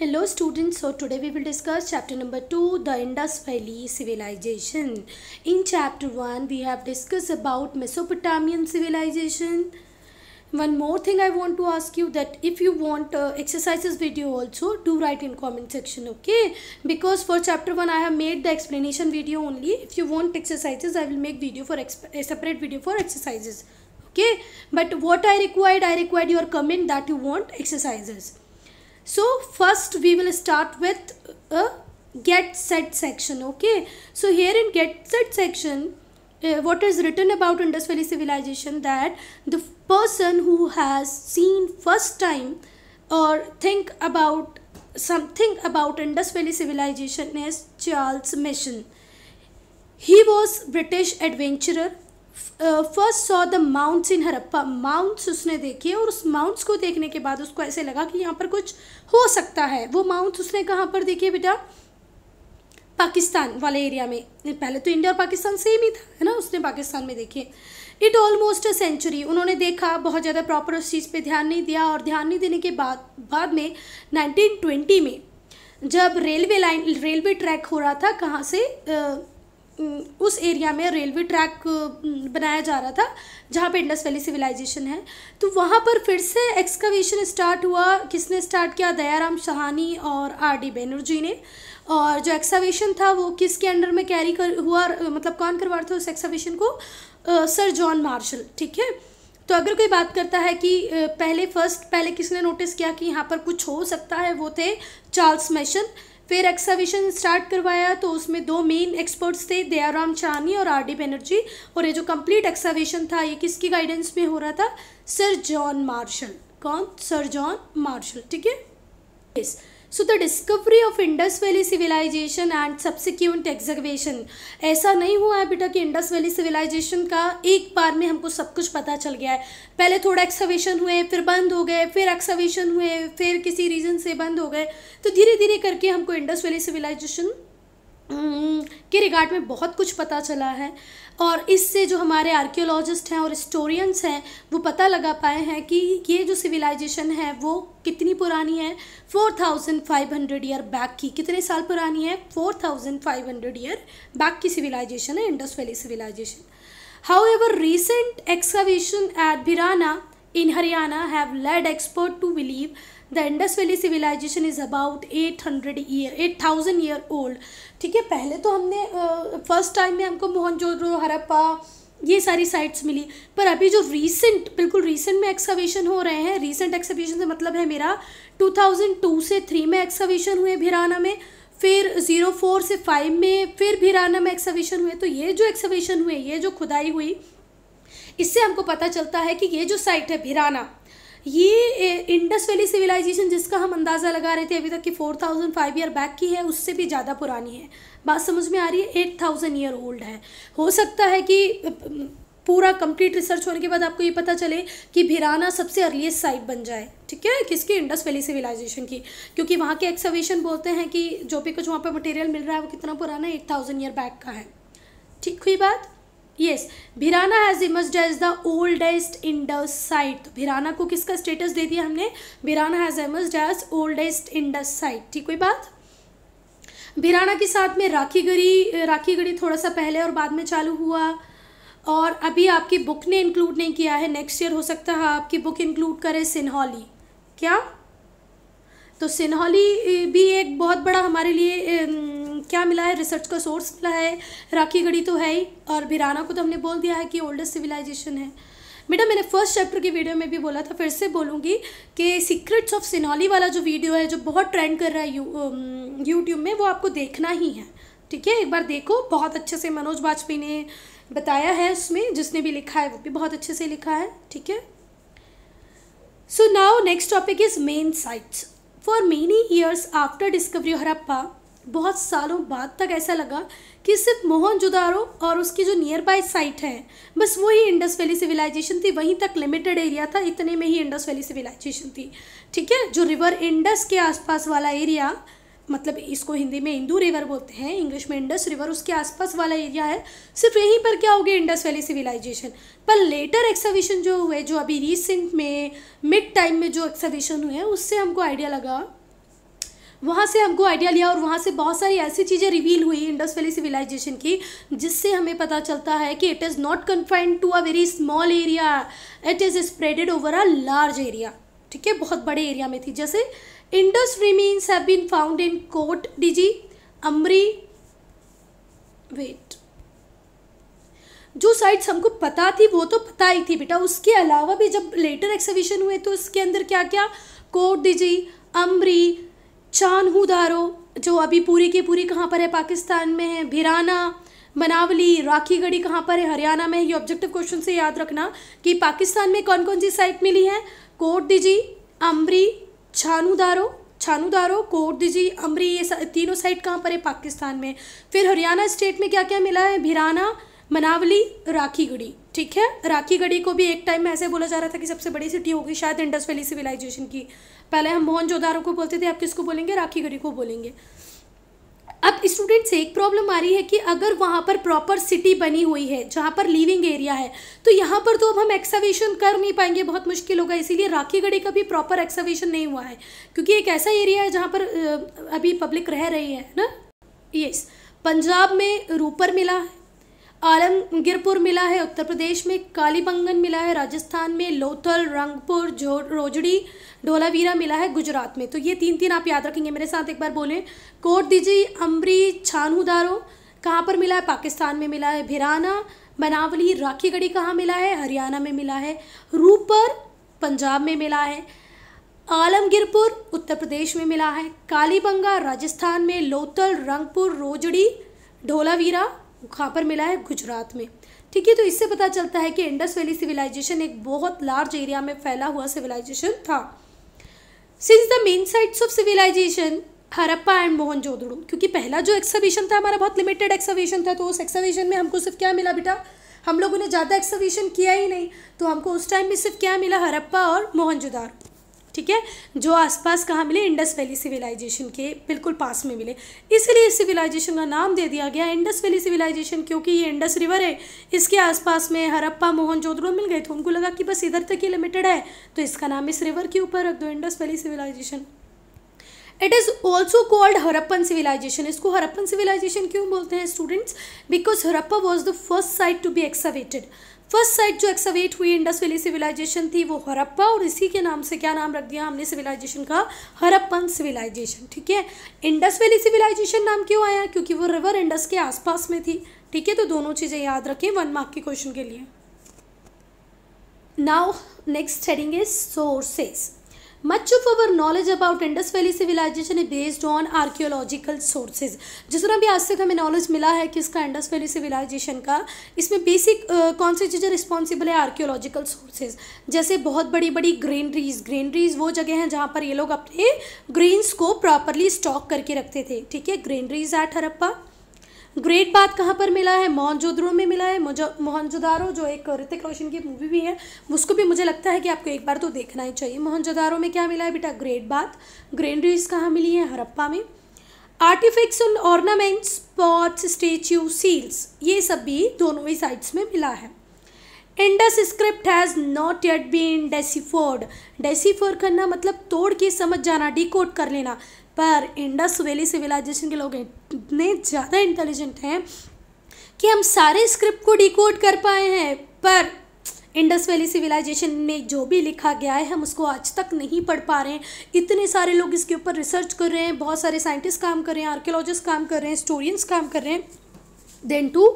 Hello students, so today we will discuss chapter number 2, the Indus Valley Civilization. In chapter 1, we have discussed about Mesopotamian civilization. One more thing I want to ask you that if you want uh, exercises video also, do write in comment section, okay? Because for chapter 1, I have made the explanation video only. If you want exercises, I will make video for a separate video for exercises, okay? But what I required, I required your comment that you want exercises so first we will start with a get set section okay so here in get set section uh, what is written about Indus Valley civilization that the person who has seen first time or think about something about Indus Valley civilization is Charles Mission. He was British adventurer first saw the mounds in Harappa mounds उसने देखे और उस mounts को देखने के बाद उसको ऐसे लगा कि यहाँ पर कुछ हो सकता है वो माउंट्स उसने कहाँ पर देखे बेटा पाकिस्तान वाले एरिया में पहले तो इंडिया और पाकिस्तान सेम ही था है ना उसने पाकिस्तान में देखे इट ऑलमोस्ट अ सेंचुरी उन्होंने देखा बहुत ज़्यादा प्रॉपर उस चीज़ पे ध्यान नहीं दिया और ध्यान नहीं देने के बाद बाद में 1920 में जब रेलवे लाइन रेलवे ट्रैक हो रहा था कहाँ से uh, उस एरिया में रेलवे ट्रैक बनाया जा रहा था जहाँ पे इंडस वैली सिविलाइजेशन है तो वहाँ पर फिर से एक्सकवेशन स्टार्ट हुआ किसने स्टार्ट किया दयाराम सहानी और आर डी बेनर्जी ने और जो एक्सकवेशन था वो किसके अंडर में कैरी कर हुआ मतलब कौन करवा रहा था उस एक्सकवेशन को आ, सर जॉन मार्शल ठीक है तो अगर कोई बात करता है कि पहले फर्स्ट पहले किसने नोटिस किया कि यहाँ पर कुछ हो सकता है वो थे चार्ल्स मैशन फिर एक्सावेशन स्टार्ट करवाया तो उसमें दो मेन एक्सपर्ट्स थे दयाराम चानी और आर डी बनर्जी और ये जो कंप्लीट एक्सावेशन था ये किसकी गाइडेंस में हो रहा था सर जॉन मार्शल कौन सर जॉन मार्शल ठीक है yes. So the discovery of Indus Valley civilization and subsequent excavation ऐसा नहीं हुआ है बेटा कि इंडस वैली सिविलाइजेशन का एक बार में हमको सब कुछ पता चल गया है पहले थोड़ा एक्सर्वेशन हुए फिर बंद हो गए फिर एक्सर्वेशन हुए फिर किसी रीज़न से बंद हो गए तो धीरे धीरे करके हमको इंडस वैली सिविलाइजेशन के रिगार्ड में बहुत कुछ पता चला है और इससे जो हमारे आर्कियोलॉजिस्ट हैं और हिस्टोरियंस हैं वो पता लगा पाए हैं कि ये जो सिविलाइजेशन है वो कितनी पुरानी है 4500 ईयर बैक की कितने साल पुरानी है 4500 ईयर बैक की सिविलाइजेशन है Indus Valley civilization however recent excavation at Bhirrana in Haryana have led expert to believe the Indus Valley civilization is about eight hundred year eight thousand year old ठीक है पहले तो हमने फर्स्ट टाइम में हमको मोहनजोदड़ो हरप्पा ये सारी साइट्स मिली पर अभी जो रीसेंट बिल्कुल रीसेंट में एक्सकवेशन हो रहे हैं रीसेंट एक्सकवेशन से मतलब है मेरा 2002 से 3 में एक्सकवेशन हुए भिराना में फिर ज़ीरो फोर से फाइव में फिर भिराना में एक्सकवेशन हुए तो ये जो एक्सकवेशन हुए ये जो खुदाई हुई इससे हमको पता चलता है कि ये जो साइट है भिराना ये इंडस वैली सिविलाइजेशन जिसका हम अंदाज़ा लगा रहे थे अभी तक कि four thousand five year back की है उससे भी ज़्यादा पुरानी है बात समझ में आ रही है एट थाउजेंड ईयर ओल्ड है हो सकता है कि पूरा कंप्लीट रिसर्च होने के बाद आपको ये पता चले कि भिराना सबसे अर्लीस्ट साइट बन जाए ठीक है किसकी इंडस वैली सिविलाइजेशन की क्योंकि वहाँ के एक्सर्वेशन बोलते हैं कि जो भी कुछ वहाँ पर मटेरियल मिल रहा है वो कितना पुराना है एट थाउजेंड ईयर बैक का है ठीक हुई बात yes Bhirrana has emerge as the oldest Indus site तो भिराना को किसका स्टेटस दे दिया हमने Bhirrana has emerge as oldest Indus site ठीक कोई बात भिराना के साथ में राखी गरी राखी गरी थोड़ा सा पहले और बाद में चालू हुआ और अभी आपकी बुक ने इंक्लूड नहीं किया है नेक्स्ट ईयर हो सकता है आपकी बुक इंक्लूड करे सिन्हौली क्या तो सिन्हौली भी एक बहुत बड़ा हमारे लिए क्या मिला है रिसर्च का सोर्स मिला है राखी गढ़ी तो है ही और भिराना को तो हमने बोल दिया है कि ओल्डेस्ट सिविलाइजेशन है मैडम मैंने फर्स्ट चैप्टर की वीडियो में भी बोला था फिर से बोलूँगी कि सीक्रेट्स ऑफ सिन्हौली वाला जो वीडियो है जो बहुत ट्रेंड कर रहा है यू यूट्यूब में वो आपको देखना ही है ठीक है एक बार देखो बहुत अच्छे से मनोज वाजपेयी ने बताया है उसमें जिसने भी लिखा है वो भी बहुत अच्छे से लिखा है ठीक है so now next topic is main sites for many years after discovery Harappa बहुत सालों बाद तक ऐसा लगा कि सिर्फ जुदारो और उसकी जो नियर बाय साइट है बस वही इंडस वैली सिविलाइजेशन थी वहीं तक लिमिटेड एरिया था इतने में ही इंडस वैली सिविलाइजेशन थी ठीक है जो रिवर इंडस के आसपास वाला एरिया मतलब इसको हिंदी में इंदू रिवर बोलते हैं इंग्लिश में इंडस रिवर उसके आसपास वाला एरिया है सिर्फ यहीं पर क्या हो गया इंडस वैली सिविलाइजेशन पर लेटर एक्सविशन जो हुए जो अभी रिसेंट में मिड टाइम में जो एक्सविशन हुए उससे हमको आइडिया लगा वहाँ से हमको आइडिया लिया और वहाँ से बहुत सारी ऐसी चीज़ें रिवील हुई इंडस वैली सिविलाइजेशन की जिससे हमें पता चलता है कि it is not confined to a very small area it is spreaded over a large area ठीक है बहुत बड़े एरिया में थी जैसे Indosfremins have been found in Kot Digi, Amri, wait. जो साइट हमको पता थी वो तो पता ही थी बेटा उसके अलावा भी जब लेटर एक्सिबिशन हुए तो उसके अंदर क्या क्या कोट डिजी अमरी चानहूदारो जो अभी पूरी की पूरी कहाँ पर है पाकिस्तान में है भिराना मनावली राखी गढ़ी कहाँ पर है हरियाणा में ये ऑब्जेक्टिव क्वेश्चन से याद रखना कि पाकिस्तान में कौन कौन सी साइट मिली है कोट डिजी अमरी छानूदारो कोट कोटदिजी अमरी ये तीनों साइड कहाँ पर है पाकिस्तान में फिर हरियाणा स्टेट में क्या क्या मिला है भिराना मनावली राखीगढ़ी ठीक है राखीगढ़ी को भी एक टाइम में ऐसे बोला जा रहा था कि सबसे बड़ी सिटी होगी शायद इंडस वैली सिविलाइजेशन की पहले हम मोहन जोदारों को बोलते थे आप किसको बोलेंगे राखीगढ़ी को बोलेंगे अब स्टूडेंट से एक प्रॉब्लम आ रही है कि अगर वहाँ पर प्रॉपर सिटी बनी हुई है जहाँ पर लिविंग एरिया है तो यहाँ पर तो अब हम एक्सावेशन कर नहीं पाएंगे बहुत मुश्किल होगा इसीलिए राखीगढ़ी का भी प्रॉपर एक्सावेशन नहीं हुआ है क्योंकि एक ऐसा एरिया है जहाँ पर अभी पब्लिक रह रही है ना यस पंजाब में रूपर मिला है आलमगीरपुर मिला है उत्तर प्रदेश में कालीबंगन मिला है राजस्थान में लोथल रंगपुर रोजड़ी ढोलावीरा मिला है गुजरात में तो ये तीन तीन आप याद रखेंगे मेरे साथ एक बार बोलें कोट दीजिए अमरी छानहुदारो कहाँ पर मिला है पाकिस्तान में मिला है भिराना बनावली राखी गढ़ी कहाँ मिला है हरियाणा में मिला है रूपर पंजाब में मिला है आलमगीरपुर उत्तर प्रदेश में मिला है कालीबंगा राजस्थान में लोथल रंगपुर रोजड़ी ढोलावीरा पर मिला है गुजरात में ठीक है तो इससे पता चलता है कि इंडस वैली सिविलाइजेशन एक बहुत लार्ज एरिया में फैला हुआ सिविलाइजेशन था since the main sites of civilization Harappa and Mohenjodaro क्योंकि पहला जो एक्सविशन था हमारा बहुत लिमिटेड एक्सविशन था तो उस एक्सविशन में हमको सिर्फ क्या मिला बेटा हम लोगों ने ज़्यादा एक्सविशन किया ही नहीं तो हमको उस टाइम में सिर्फ क्या मिला हरप्पा और मोहनजोदार ठीक है जो आसपास कहाँ मिले इंडस वैली सिविलाइजेशन के बिल्कुल पास में मिले इसलिए इस सिविलाइजेशन का नाम दे दिया गया इंडस वैली सिविलाइजेशन क्योंकि ये इंडस रिवर है इसके आसपास में हरप्पा मोहन जोधड़ो मिल गए थे उनको लगा कि बस इधर तक ही लिमिटेड है तो इसका नाम इस रिवर के ऊपर रख दो Indus Valley civilization it is also called Harappan civilization इसको हरप्पन सिविलाइजेशन क्यों बोलते हैं students because Harappa was the first site to be excavated first site जो एक्सवेट हुई इंडस वैली सिविलाइजेशन थी वो हरप्पा और इसी के नाम से क्या नाम रख दिया हमने सिविलाइजेशन का हरप्पन सिविलाइजेशन ठीक है इंडस वैली सिविलाइजेशन नाम क्यों आया क्योंकि वो रिवर इंडस के आसपास में थी ठीक है तो दोनों चीज़ें याद रखें वन मार्क के क्वेश्चन के लिए now next heading is sources much of our knowledge about Indus Valley civilization based on archaeological sources जिस तरह भी आज तक हमें नॉलेज मिला है कि इसका इंडस वैली सिविलाइजेशन का इसमें बेसिक कौन सी चीज़ें रिस्पॉन्सिबल है आर्क्योलॉजिकल सोर्सेज जैसे बहुत बड़ी बड़ी ग्रीनरीज ग्रीनरीज वो जगह हैं जहाँ पर ये लोग अपने ग्रीन्स को प्रॉपरली स्टॉक करके रखते थे ठीक है ग्रीनरीज एट हरप्पा ग्रेट बात कहाँ पर मिला है मोहनजोदड़ो में मिला है मोहनजोदारो जो एक ऋतिक रोशन की मूवी भी है उसको भी मुझे लगता है कि आपको एक बार तो देखना ही चाहिए मोहनजोदारो में क्या मिला है बेटा ग्रेट बात ग्रेनरीज कहाँ मिली है हरप्पा में artifacts and ornaments pots statue seals ये सब भी दोनों ही साइड्स में मिला है Indus script has not yet been deciphered decipher करना मतलब तोड़ के समझ जाना डिकोड कर लेना पर इंडस वैली सिविलाइजेशन के लोग इतने ज़्यादा इंटेलिजेंट हैं कि हम सारे स्क्रिप्ट को डी कर पाए हैं पर इंडस वैली सिविलाइजेशन में जो भी लिखा गया है हम उसको आज तक नहीं पढ़ पा रहे हैं इतने सारे लोग इसके ऊपर रिसर्च कर रहे हैं बहुत सारे साइंटिस्ट काम कर रहे हैं आर्कियोलॉजिस्ट काम कर रहे हैं स्टोरियंस काम कर रहे हैं देन टू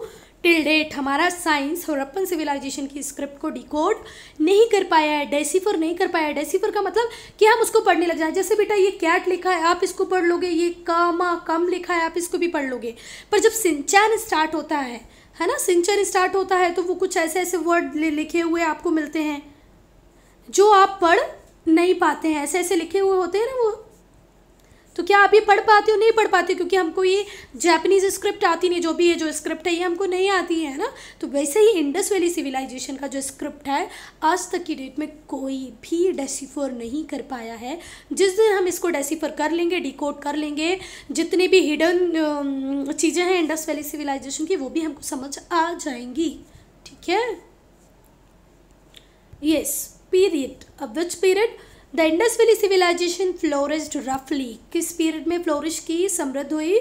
टिल डेट हमारा साइंस अपन सिविलाइजेशन की स्क्रिप्ट को डिकोड नहीं कर पाया है डेसीफर नहीं कर पाया है डेसीफर का मतलब कि हम उसको पढ़ने लग जाए जैसे बेटा ये कैट लिखा है आप इसको पढ़ लोगे ये कामा कम लिखा है आप इसको भी पढ़ लोगे पर जब सिंचन स्टार्ट होता है है ना सिंचन स्टार्ट होता है तो वो कुछ ऐसे ऐसे वर्ड लिखे हुए आपको मिलते हैं जो आप पढ़ नहीं पाते हैं ऐसे ऐसे लिखे हुए होते हैं ना वो तो क्या आप ये पढ़ पाते हो नहीं पढ़ पाते क्योंकि हमको ये जैपनीज़ स्क्रिप्ट आती नहीं जो भी है जो स्क्रिप्ट है ये हमको नहीं आती है ना तो वैसे ही इंडस वैली सिविलाइजेशन का जो स्क्रिप्ट है आज तक की डेट में कोई भी डेसीफर नहीं कर पाया है जिस दिन हम इसको डेसीफर कर लेंगे डिकोड कर लेंगे जितने भी हिडन um, चीज़ें हैं इंडस वैली सिविलाइजेशन की वो भी हमको समझ आ जाएंगी ठीक है यस पीरियड अब which period the Indus Valley civilization flourished रफली किस पीरियड में फ्लोरिश की समृद्ध हुई